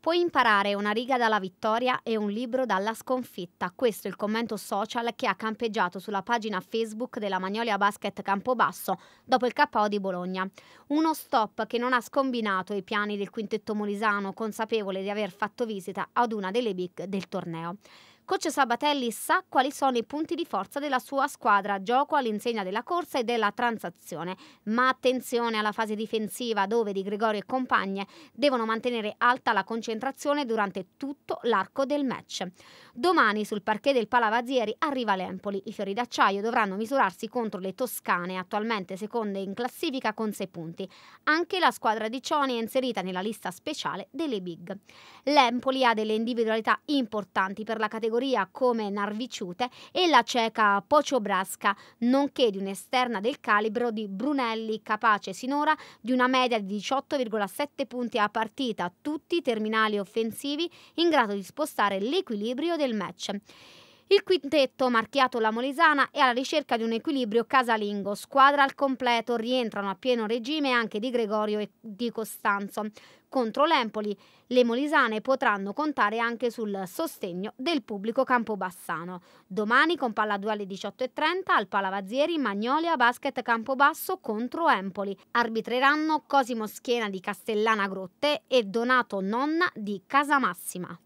Puoi imparare una riga dalla vittoria e un libro dalla sconfitta. Questo è il commento social che ha campeggiato sulla pagina Facebook della Magnolia Basket Campobasso dopo il KO di Bologna. Uno stop che non ha scombinato i piani del quintetto molisano, consapevole di aver fatto visita ad una delle big del torneo. Coach Sabatelli sa quali sono i punti di forza della sua squadra, gioco all'insegna della corsa e della transazione, ma attenzione alla fase difensiva dove Di Gregorio e compagne devono mantenere alta la concentrazione durante tutto l'arco del match. Domani sul parquet del Palavazieri arriva l'Empoli, i fiori d'acciaio dovranno misurarsi contro le Toscane, attualmente seconde in classifica con 6 punti. Anche la squadra di Cioni è inserita nella lista speciale delle Big. L'Empoli ha delle individualità importanti per la categoria categoria come Narviciute e la cieca Pociobrasca, nonché di un'esterna del calibro di Brunelli, capace sinora di una media di 18,7 punti a partita, tutti terminali offensivi in grado di spostare l'equilibrio del match. Il quintetto, marchiato la Molisana, è alla ricerca di un equilibrio casalingo. Squadra al completo, rientrano a pieno regime anche di Gregorio e di Costanzo. Contro l'Empoli, le Molisane potranno contare anche sul sostegno del pubblico campobassano. Domani con palla 2 alle 18.30 al Palavazzieri Magnolia Basket Campobasso contro Empoli. Arbitreranno Cosimo Schiena di Castellana Grotte e Donato Nonna di Casamassima.